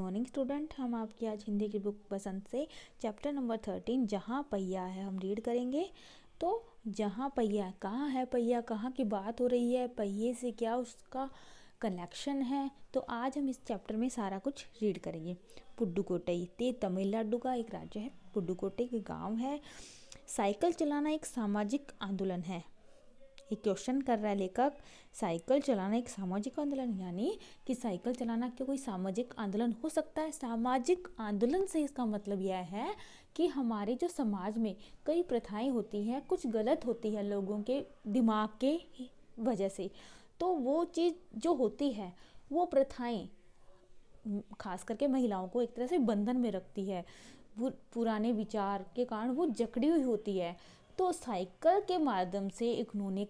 morning student हम आपकी आज हिंदी की बुक पसंद से चैप्टर नंबर थर्टीन जहाँ पहिया है हम रीड करेंगे तो जहाँ पहिया कहाँ है पहिया कहाँ की बात हो रही है पहिए से क्या उसका कनेक्शन है तो आज हम इस चैप्टर में सारा कुछ रीड करेंगे पुडुकोटई ते तमिलनाडु का एक राज्य है पुडुकोटई एक गाँव है साइकिल चलाना एक सामाजिक आंदोलन है एक क्वेश्चन कर रहा है लेखक साइकिल चलाना एक सामाजिक आंदोलन यानी कि साइकिल चलाना क्या कोई सामाजिक आंदोलन हो सकता है सामाजिक आंदोलन से इसका मतलब यह है कि हमारे जो समाज में कई प्रथाएं होती हैं कुछ गलत होती है लोगों के दिमाग के वजह से तो वो चीज़ जो होती है वो प्रथाएं खास करके महिलाओं को एक तरह से बंधन में रखती है पुराने विचार के कारण वो जकड़ी हुई होती है तो साइकिल के माध्यम से एक उन्होंने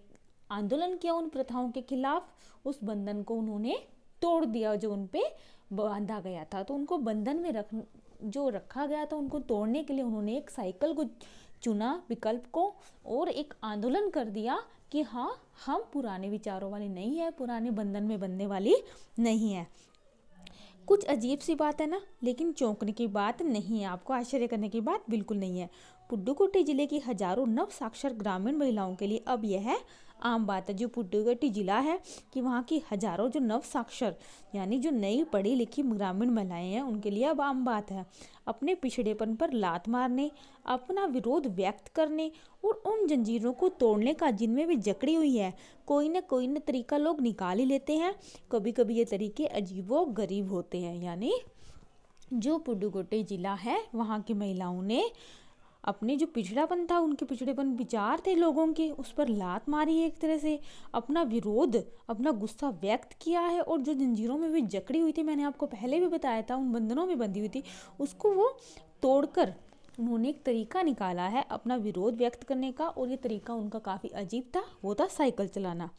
आंदोलन किया उन प्रथाओं के खिलाफ उस बंधन को उन्होंने तोड़ दिया जो उन पर बांधा गया था तो उनको बंधन में रख जो रखा गया था उनको तोड़ने के लिए उन्होंने एक साइकिल को चुना विकल्प को और एक आंदोलन कर दिया कि हाँ हम पुराने विचारों वाले नहीं है पुराने बंधन में बंधने वाली नहीं है कुछ अजीब सी बात है ना लेकिन चौंकने की बात नहीं है आपको आश्चर्य करने की बात बिल्कुल नहीं है पुडुकोटी जिले की हजारों नव साक्षर ग्रामीण महिलाओं के लिए अब यह आम बात है जो पुडुगट्टी जिला है कि वहाँ की हज़ारों जो नव साक्षर यानी जो नई पढ़ी लिखी ग्रामीण महिलाएं हैं उनके लिए अब आम बात है अपने पिछड़ेपन पर लात मारने अपना विरोध व्यक्त करने और उन जंजीरों को तोड़ने का जिनमें भी जकड़ी हुई है कोई ना कोई ना तरीका लोग निकाल ही लेते हैं कभी कभी ये तरीके अजीबो गरीब होते हैं यानी जो पुडुगोटे ज़िला है वहाँ की महिलाओं ने अपने जो पिछड़ापन था उनके पिछड़ेपन विचार थे लोगों के उस पर लात मारी है एक तरह से अपना विरोध अपना गुस्सा व्यक्त किया है और जो जंजीरों में भी जकड़ी हुई थी मैंने आपको पहले भी बताया था उन बंधनों में बंधी हुई थी उसको वो तोड़कर उन्होंने एक तरीका निकाला है अपना विरोध व्यक्त करने का और ये तरीका उनका काफ़ी अजीब था वो था साइकिल चलाना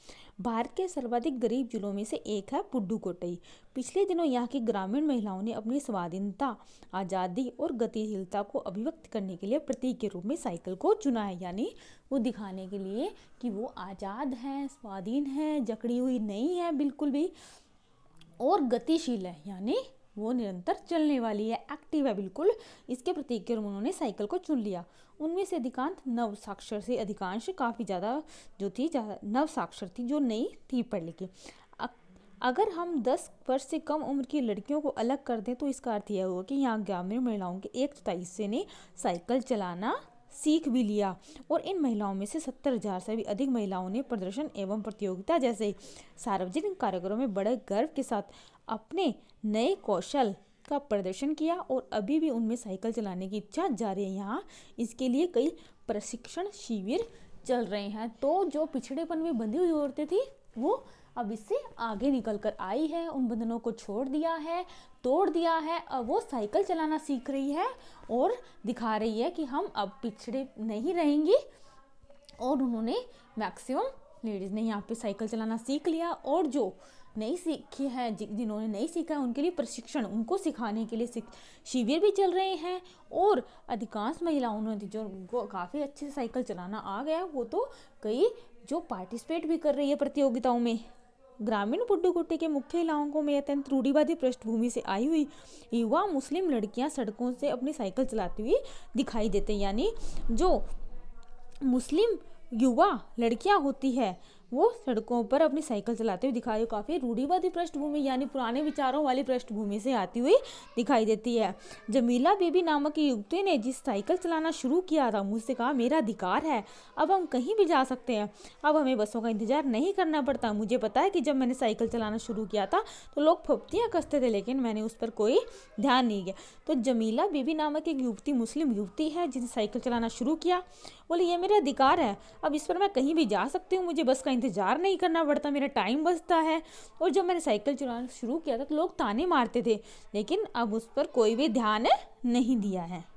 भारत के सर्वाधिक गरीब जिलों में से एक है पुडुकोटई पिछले दिनों यहाँ की ग्रामीण महिलाओं ने अपनी स्वाधीनता आज़ादी और गतिशीलता को अभिव्यक्त करने के लिए प्रतीक के रूप में साइकिल को चुना है यानी वो दिखाने के लिए कि वो आज़ाद हैं स्वाधीन हैं जकड़ी हुई नहीं है बिल्कुल भी और गतिशील है यानी वो निरंतर चलने वाली है एक्टिव है बिल्कुल इसके प्रतीक के रूप उन्होंने साइकिल को चुन लिया उनमें से अधिकांश नव साक्षर से अधिकांश काफ़ी ज़्यादा जो थी नव साक्षर थी जो नई थी पढ़ लिखी अगर हम 10 वर्ष से कम उम्र की लड़कियों को अलग कर दें तो इसका अर्थ यह होगा कि यहाँ ग्रामीण महिलाओं के एक चौथाई हिस्से ने साइकिल चलाना सीख भी लिया और इन महिलाओं में से सत्तर हजार से भी अधिक महिलाओं ने प्रदर्शन एवं प्रतियोगिता जैसे सार्वजनिक कार्यक्रमों में बड़े गर्व के साथ अपने नए कौशल का प्रदर्शन किया और अभी भी उनमें साइकिल चलाने की इच्छा जा रही है यहाँ इसके लिए कई प्रशिक्षण शिविर चल रहे हैं तो जो पिछड़ेपन में बंधी हुई औरतें थी वो अब इससे आगे निकल कर आई है उन बंधनों को छोड़ दिया है तोड़ दिया है अब वो साइकिल चलाना सीख रही है और दिखा रही है कि हम अब पिछड़े नहीं रहेंगी और उन्होंने मैक्सिमम लेडीज़ ने यहाँ पे साइकिल चलाना सीख लिया और जो नहीं सीखे हैं जिन्होंने नहीं सीखा है उनके लिए प्रशिक्षण उनको सिखाने के लिए शिविर भी चल रहे हैं और अधिकांश महिलाओं ने जो काफ़ी अच्छे से साइकिल चलाना आ गया वो तो कई जो पार्टिसिपेट भी कर रही है प्रतियोगिताओं में ग्रामीण पुड्डुकुट्टी के मुख्य इलाकों में अत्यंत रूढ़ीवादी पृष्ठभूमि से आई हुई युवा मुस्लिम लड़कियां सड़कों से अपनी साइकिल चलाती हुई दिखाई देते हैं यानी जो मुस्लिम युवा लड़कियां होती है वो सड़कों पर अपनी साइकिल चलाते हुए दिखाई दे काफ़ी रूढ़ीवादी पृष्ठभूमि यानी पुराने विचारों वाली पृष्ठभूमि से आती हुई दिखाई देती है जमीला बीबी नामक की युवती ने जिस साइकिल चलाना शुरू किया था मुझसे कहा मेरा अधिकार है अब हम कहीं भी जा सकते हैं अब हमें बसों का इंतजार नहीं करना पड़ता मुझे पता है कि जब मैंने साइकिल चलाना शुरू किया था तो लोग फपतियाँ कसते थे लेकिन मैंने उस पर कोई ध्यान नहीं दिया तो जमीला बीबी नामक एक युवती मुस्लिम युवती है जिसने साइकिल चलाना शुरू किया बोले ये मेरा अधिकार है अब इस पर मैं कहीं भी जा सकती हूँ मुझे बस का इंतज़ार नहीं करना पड़ता मेरा टाइम बचता है और जब मैंने साइकिल चलाना शुरू किया था तो लोग ताने मारते थे लेकिन अब उस पर कोई भी ध्यान नहीं दिया है